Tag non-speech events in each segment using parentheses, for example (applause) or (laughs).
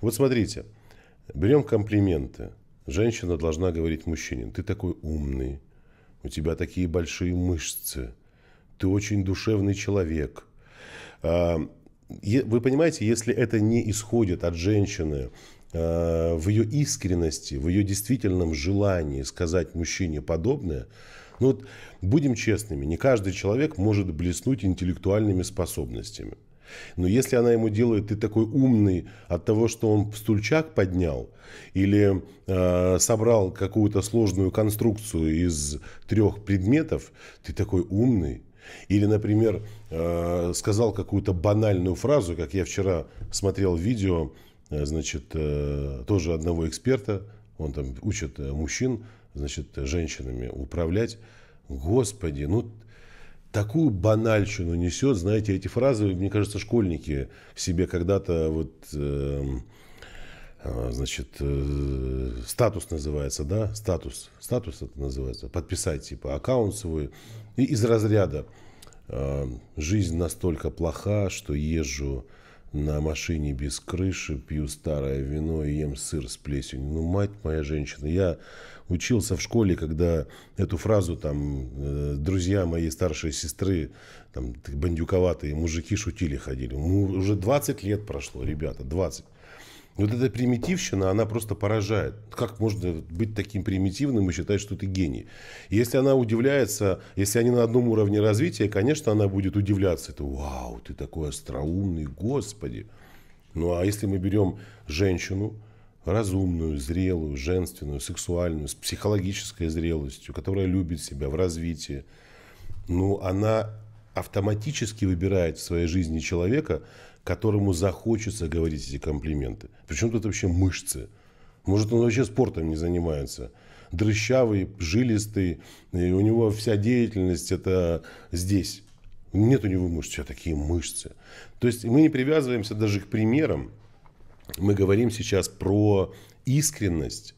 Вот смотрите, берем комплименты. Женщина должна говорить мужчине, ты такой умный, у тебя такие большие мышцы, ты очень душевный человек. А, вы понимаете, если это не исходит от женщины, а, в ее искренности, в ее действительном желании сказать мужчине подобное, ну вот будем честными, не каждый человек может блеснуть интеллектуальными способностями – но если она ему делает, ты такой умный от того, что он стульчак поднял, или э, собрал какую-то сложную конструкцию из трех предметов, ты такой умный. Или, например, э, сказал какую-то банальную фразу, как я вчера смотрел видео, э, значит, э, тоже одного эксперта, он там учит э, мужчин, значит, женщинами управлять. Господи, ну такую банальщину несет, знаете, эти фразы, мне кажется, школьники себе когда-то вот, э, значит, э, статус называется, да, статус, статус это называется, подписать типа аккаунт свой и из разряда э, жизнь настолько плоха, что езжу на машине без крыши, пью старое вино и ем сыр с плесенью. Ну, мать моя женщина, я учился в школе, когда эту фразу там э, друзья моей старшей сестры, там бандюковатые мужики шутили, ходили. Ну, уже 20 лет прошло, ребята, 20. Вот эта примитивщина, она просто поражает. Как можно быть таким примитивным и считать, что ты гений? Если она удивляется, если они на одном уровне развития, конечно, она будет удивляться. Это вау, ты такой остроумный, господи. Ну а если мы берем женщину, разумную, зрелую, женственную, сексуальную, с психологической зрелостью, которая любит себя в развитии, ну она автоматически выбирает в своей жизни человека, которому захочется говорить эти комплименты. Причем тут вообще мышцы. Может, он вообще спортом не занимается. Дрыщавый, жилистый, и у него вся деятельность это здесь. Нет у него мышц, а такие мышцы. То есть мы не привязываемся даже к примерам. Мы говорим сейчас про искренность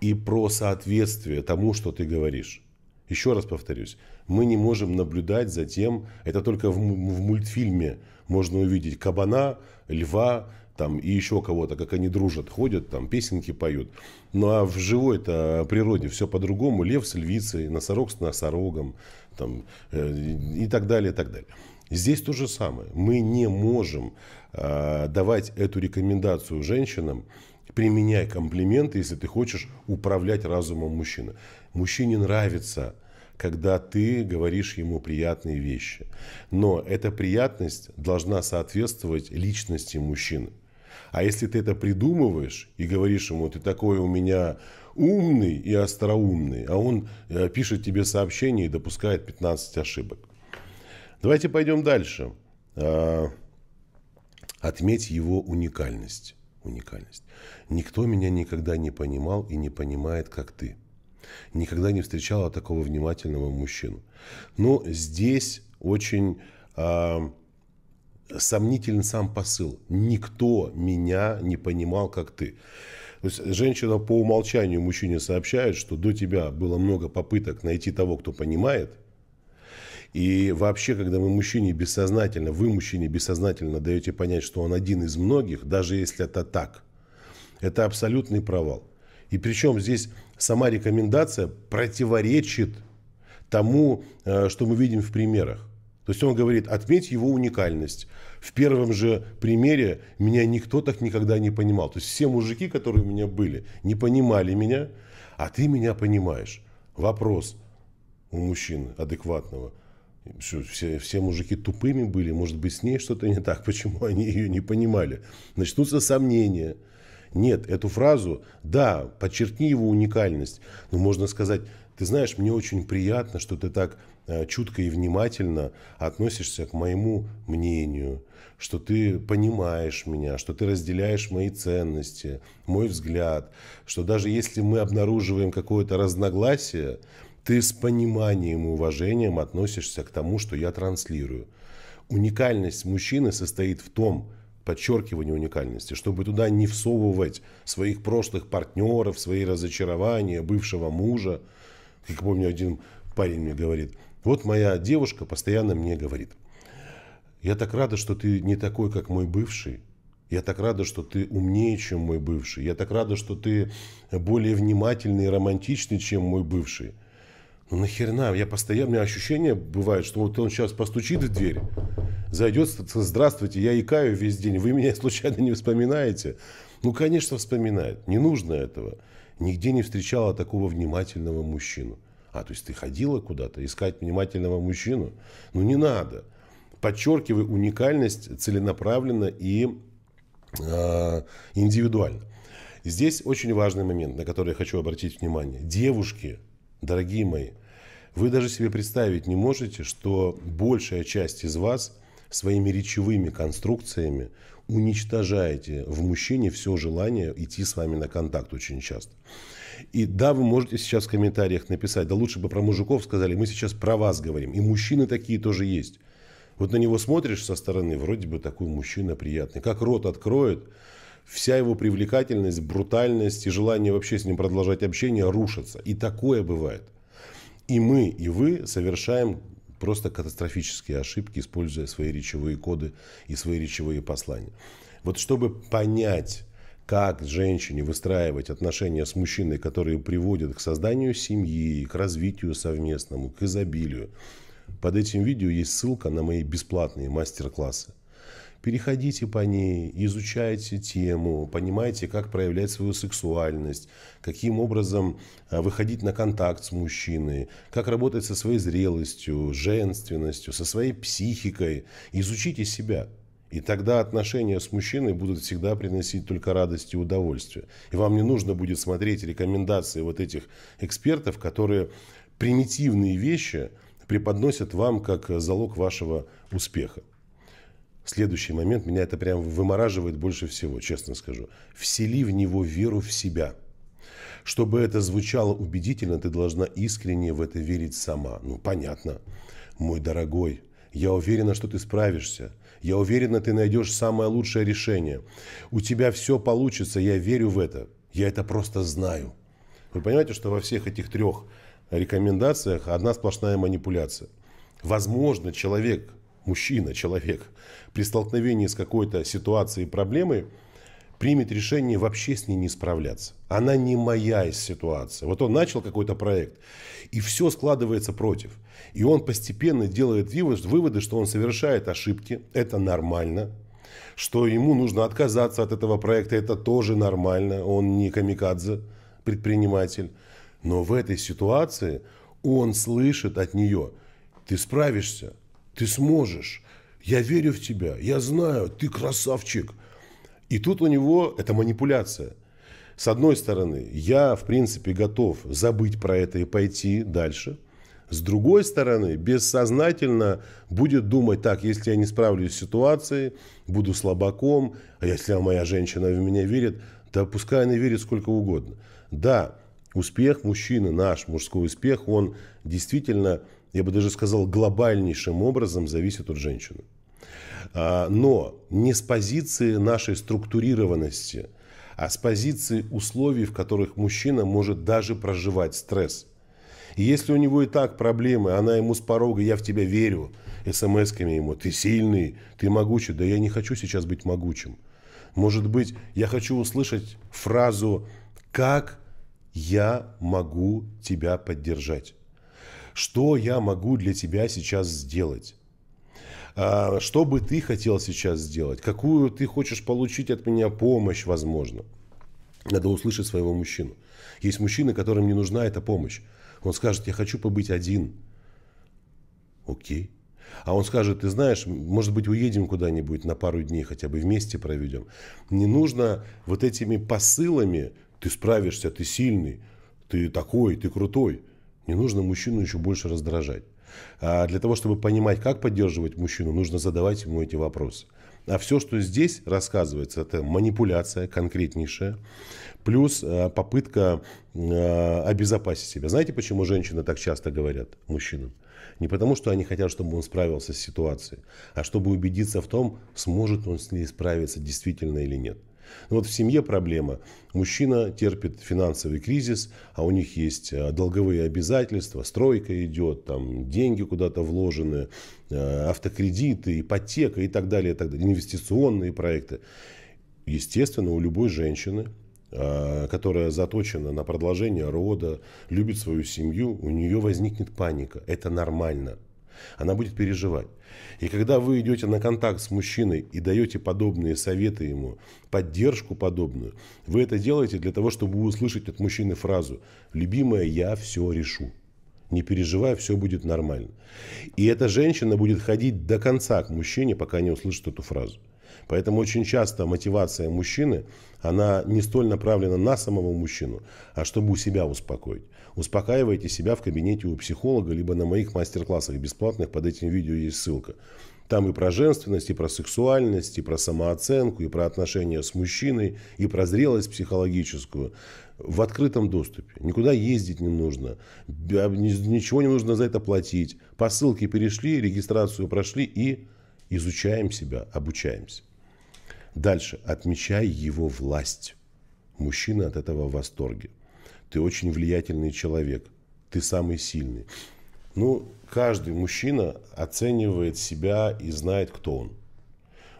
и про соответствие тому, что ты говоришь. Еще раз повторюсь, мы не можем наблюдать за тем, это только в, в мультфильме можно увидеть кабана, льва, там и еще кого-то, как они дружат, ходят, там песенки поют. Ну а в живой-то э, природе все по-другому. Лев с львицей, носорог с носорогом там, э, и так далее, и так далее. Здесь то же самое. Мы не можем э, давать эту рекомендацию женщинам, применяй комплименты, если ты хочешь управлять разумом мужчины. Мужчине нравится когда ты говоришь ему приятные вещи. Но эта приятность должна соответствовать личности мужчины. А если ты это придумываешь и говоришь ему, ты такой у меня умный и остроумный, а он э, пишет тебе сообщение и допускает 15 ошибок. Давайте пойдем дальше. А, отметь его уникальность. Уникальность. Никто меня никогда не понимал и не понимает, как ты. Никогда не встречала такого внимательного мужчину. Но здесь очень э, сомнителен сам посыл. Никто меня не понимал, как ты. То есть женщина по умолчанию мужчине сообщает, что до тебя было много попыток найти того, кто понимает. И вообще, когда вы мужчине бессознательно, вы мужчине бессознательно даете понять, что он один из многих, даже если это так, это абсолютный провал. И причем здесь сама рекомендация противоречит тому, э, что мы видим в примерах. То есть он говорит, отметь его уникальность. В первом же примере меня никто так никогда не понимал. То есть все мужики, которые у меня были, не понимали меня, а ты меня понимаешь. Вопрос у мужчины адекватного. Что, все, все мужики тупыми были, может быть, с ней что-то не так, (laughs) почему они ее не понимали. Начнутся сомнения – нет, эту фразу, да, подчеркни его уникальность, но можно сказать, ты знаешь, мне очень приятно, что ты так э, чутко и внимательно относишься к моему мнению, что ты понимаешь меня, что ты разделяешь мои ценности, мой взгляд, что даже если мы обнаруживаем какое-то разногласие, ты с пониманием и уважением относишься к тому, что я транслирую. Уникальность мужчины состоит в том, подчеркивание уникальности, чтобы туда не всовывать своих прошлых партнеров, свои разочарования, бывшего мужа. Как помню, один парень мне говорит, вот моя девушка постоянно мне говорит, я так рада, что ты не такой, как мой бывший, я так рада, что ты умнее, чем мой бывший, я так рада, что ты более внимательный и романтичный, чем мой бывший. Ну нахерна, я постоянно, у меня ощущение бывает, что вот он сейчас постучит в дверь, зайдет, здравствуйте, я икаю весь день, вы меня (laughs) случайно не вспоминаете? Ну, конечно, вспоминает. Не нужно этого. Нигде не встречала такого внимательного мужчину. А, то есть ты ходила куда-то искать внимательного мужчину? Ну, не надо. Подчеркивай уникальность целенаправленно и э, индивидуально. Здесь очень важный момент, на который я хочу обратить внимание. Девушки, дорогие мои, вы даже себе представить не можете, что большая часть из вас – своими речевыми конструкциями уничтожаете в мужчине все желание идти с вами на контакт очень часто. И да, вы можете сейчас в комментариях написать, да лучше бы про мужиков сказали, мы сейчас про вас говорим. И мужчины такие тоже есть. Вот на него смотришь со стороны, вроде бы такой мужчина приятный. Как рот откроет, вся его привлекательность, брутальность и желание вообще с ним продолжать общение рушатся. И такое бывает. И мы, и вы совершаем просто катастрофические ошибки, используя свои речевые коды и свои речевые послания. Вот чтобы понять, как женщине выстраивать отношения с мужчиной, которые приводят к созданию семьи, к развитию совместному, к изобилию. Под этим видео есть ссылка на мои бесплатные мастер-классы переходите по ней, изучайте тему, понимайте, как проявлять свою сексуальность, каким образом а, выходить на контакт с мужчиной, как работать со своей зрелостью, женственностью, со своей психикой. Изучите себя. И тогда отношения с мужчиной будут всегда приносить только радость и удовольствие. И вам не нужно будет смотреть рекомендации вот этих экспертов, которые примитивные вещи преподносят вам как залог вашего успеха. Следующий момент, меня это прям вымораживает больше всего, честно скажу. Всели в него веру в себя. Чтобы это звучало убедительно, ты должна искренне в это верить сама. Ну, понятно. Мой дорогой, я уверена, что ты справишься. Я уверена, ты найдешь самое лучшее решение. У тебя все получится, я верю в это. Я это просто знаю. Вы понимаете, что во всех этих трех рекомендациях одна сплошная манипуляция. Возможно, человек мужчина, человек, при столкновении с какой-то ситуацией, проблемой, примет решение вообще с ней не справляться. Она не моя ситуация. Вот он начал какой-то проект, и все складывается против. И он постепенно делает выводы, что он совершает ошибки, это нормально, что ему нужно отказаться от этого проекта, это тоже нормально, он не камикадзе, предприниматель. Но в этой ситуации он слышит от нее, ты справишься, ты сможешь, я верю в тебя, я знаю, ты красавчик. И тут у него это манипуляция. С одной стороны, я, в принципе, готов забыть про это и пойти дальше. С другой стороны, бессознательно будет думать, так, если я не справлюсь с ситуацией, буду слабаком, а если моя женщина в меня верит, да пускай она верит сколько угодно. Да, успех мужчины, наш мужской успех, он действительно я бы даже сказал, глобальнейшим образом зависит от женщины. А, но не с позиции нашей структурированности, а с позиции условий, в которых мужчина может даже проживать стресс. И если у него и так проблемы, она ему с порога «я в тебя верю», смс-ками ему «ты сильный, ты могучий», да я не хочу сейчас быть могучим. Может быть, я хочу услышать фразу «как я могу тебя поддержать». Что я могу для тебя сейчас сделать? А, что бы ты хотел сейчас сделать? Какую ты хочешь получить от меня помощь, возможно? Надо услышать своего мужчину. Есть мужчины, которым не нужна эта помощь. Он скажет, я хочу побыть один. Окей. А он скажет, ты знаешь, может быть, уедем куда-нибудь на пару дней, хотя бы вместе проведем. Не нужно вот этими посылами, ты справишься, ты сильный, ты такой, ты крутой. Не нужно мужчину еще больше раздражать. А для того, чтобы понимать, как поддерживать мужчину, нужно задавать ему эти вопросы. А все, что здесь рассказывается, это манипуляция конкретнейшая, плюс э, попытка э, обезопасить себя. Знаете, почему женщины так часто говорят мужчинам? Не потому, что они хотят, чтобы он справился с ситуацией, а чтобы убедиться в том, сможет он с ней справиться действительно или нет. Но ну вот в семье проблема. Мужчина терпит финансовый кризис, а у них есть э, долговые обязательства, стройка идет, там деньги куда-то вложены, э, автокредиты, ипотека и так далее, и так далее, инвестиционные проекты. Естественно, у любой женщины э, которая заточена на продолжение рода, любит свою семью, у нее возникнет паника. Это нормально. Она будет переживать. И когда вы идете на контакт с мужчиной и даете подобные советы ему, поддержку подобную, вы это делаете для того, чтобы услышать от мужчины фразу «Любимая, я все решу». Не переживай, все будет нормально. И эта женщина будет ходить до конца к мужчине, пока не услышит эту фразу. Поэтому очень часто мотивация мужчины, она не столь направлена на самого мужчину, а чтобы у себя успокоить. Успокаивайте себя в кабинете у психолога, либо на моих мастер-классах бесплатных, под этим видео есть ссылка. Там и про женственность, и про сексуальность, и про самооценку, и про отношения с мужчиной, и про зрелость психологическую. В открытом доступе. Никуда ездить не нужно. А, ничего не нужно за это платить. По ссылке перешли, регистрацию прошли и Изучаем себя, обучаемся. Дальше. Отмечай его власть. Мужчина от этого в восторге. Ты очень влиятельный человек. Ты самый сильный. Ну, каждый мужчина оценивает себя и знает, кто он.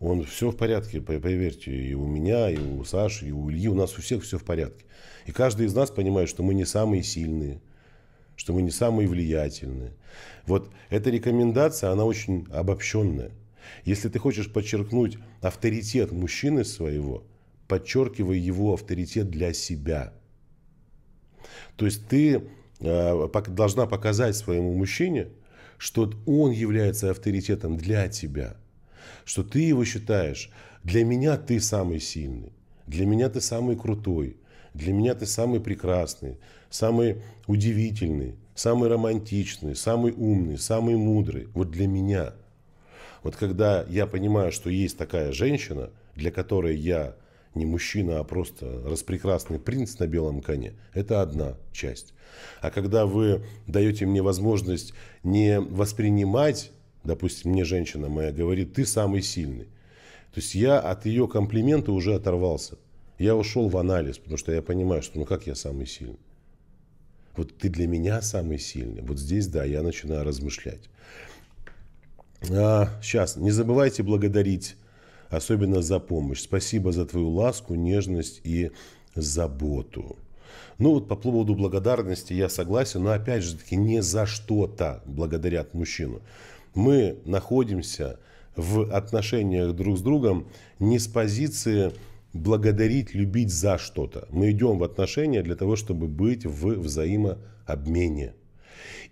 Он все в порядке, поверьте, и у меня, и у Саши, и у Ильи, у нас у всех все в порядке. И каждый из нас понимает, что мы не самые сильные, что мы не самые влиятельные. Вот эта рекомендация, она очень обобщенная. Если ты хочешь подчеркнуть авторитет мужчины своего, подчеркивай его авторитет для себя. То есть ты э, должна показать своему мужчине, что он является авторитетом для тебя, что ты его считаешь, для меня ты самый сильный, для меня ты самый крутой, для меня ты самый прекрасный, самый удивительный, самый романтичный, самый умный, самый мудрый. Вот для меня – вот когда я понимаю, что есть такая женщина, для которой я не мужчина, а просто распрекрасный принц на белом коне, это одна часть. А когда вы даете мне возможность не воспринимать, допустим, мне женщина моя говорит, ты самый сильный, то есть я от ее комплимента уже оторвался. Я ушел в анализ, потому что я понимаю, что ну как я самый сильный. Вот ты для меня самый сильный. Вот здесь, да, я начинаю размышлять. А, сейчас, не забывайте благодарить, особенно за помощь. Спасибо за твою ласку, нежность и заботу. Ну вот по поводу благодарности я согласен, но опять же таки не за что-то благодарят мужчину. Мы находимся в отношениях друг с другом не с позиции благодарить, любить за что-то. Мы идем в отношения для того, чтобы быть в взаимообмене.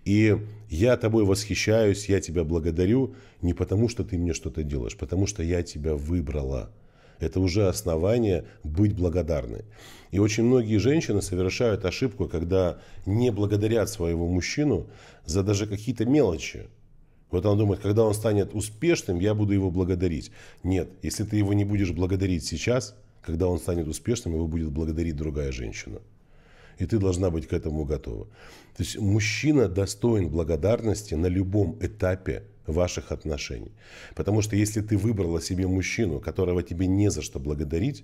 И я тобой восхищаюсь, я тебя благодарю не потому, что ты мне что-то делаешь, потому что я тебя выбрала. Это уже основание быть благодарной. И очень многие женщины совершают ошибку, когда не благодарят своего мужчину за даже какие-то мелочи. Вот он думает, когда он станет успешным, я буду его благодарить. Нет, если ты его не будешь благодарить сейчас, когда он станет успешным, его будет благодарить другая женщина и ты должна быть к этому готова. То есть мужчина достоин благодарности на любом этапе ваших отношений. Потому что если ты выбрала себе мужчину, которого тебе не за что благодарить,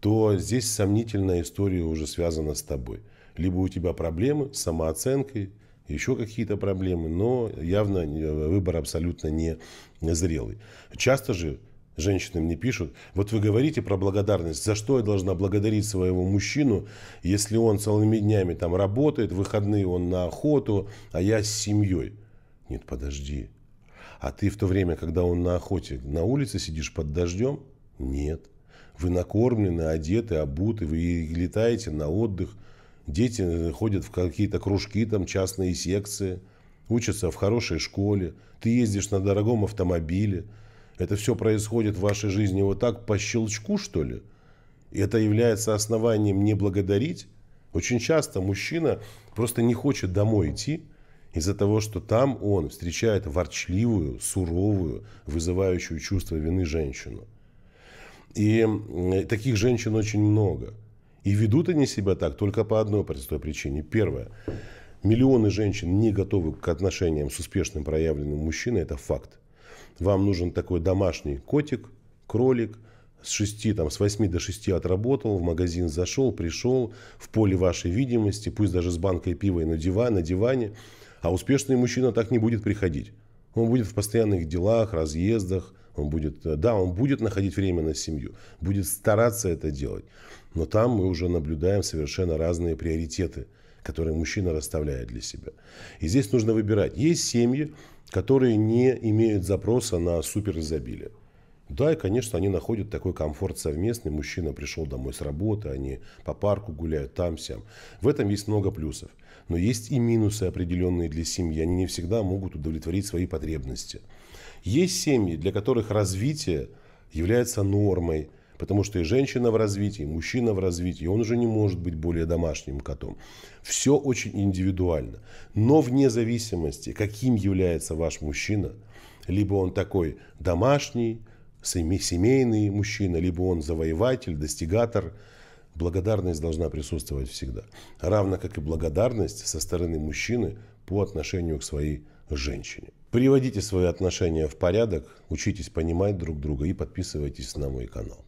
то здесь сомнительная история уже связана с тобой. Либо у тебя проблемы с самооценкой, еще какие-то проблемы, но явно э, выбор абсолютно не зрелый. Часто же женщинам не пишут. Вот вы говорите про благодарность. За что я должна благодарить своего мужчину, если он целыми днями там работает, выходные он на охоту, а я с семьей? Нет, подожди. А ты в то время, когда он на охоте, на улице сидишь под дождем? Нет. Вы накормлены, одеты, обуты, вы летаете на отдых. Дети э, ходят в какие-то кружки, там частные секции, учатся в хорошей школе. Ты ездишь на дорогом автомобиле. Это все происходит в вашей жизни вот так по щелчку, что ли? И это является основанием не благодарить? Очень часто мужчина просто не хочет домой идти из-за того, что там он встречает ворчливую, суровую, вызывающую чувство вины женщину. И э, таких женщин очень много. И ведут они себя так только по одной простой причине. Первое. Миллионы женщин не готовы к отношениям с успешным проявленным мужчиной. Это факт вам нужен такой домашний котик, кролик, с 6, там, с 8 до 6 отработал, в магазин зашел, пришел, в поле вашей видимости, пусть даже с банкой пива и на, диване, на диване, а успешный мужчина так не будет приходить. Он будет в постоянных делах, разъездах, он будет, э, да, он будет находить время на семью, будет стараться это делать, но там мы уже наблюдаем совершенно разные приоритеты – которые мужчина расставляет для себя. И здесь нужно выбирать. Есть семьи, которые не имеют запроса на супер суперизобилие. Да, и, конечно, они находят такой комфорт совместный. Мужчина пришел домой с работы, они по парку гуляют там-сям. В этом есть много плюсов. Но есть и минусы определенные для семьи. Они не всегда могут удовлетворить свои потребности. Есть семьи, для которых развитие является нормой, Потому что и женщина в развитии, и мужчина в развитии, он уже не может быть более домашним котом. Все очень индивидуально. Но вне зависимости, каким является ваш мужчина, либо он такой домашний, семейный мужчина, либо он завоеватель, достигатор, благодарность должна присутствовать всегда. Равно как и благодарность со стороны мужчины по отношению к своей женщине. Приводите свои отношения в порядок, учитесь понимать друг друга и подписывайтесь на мой канал.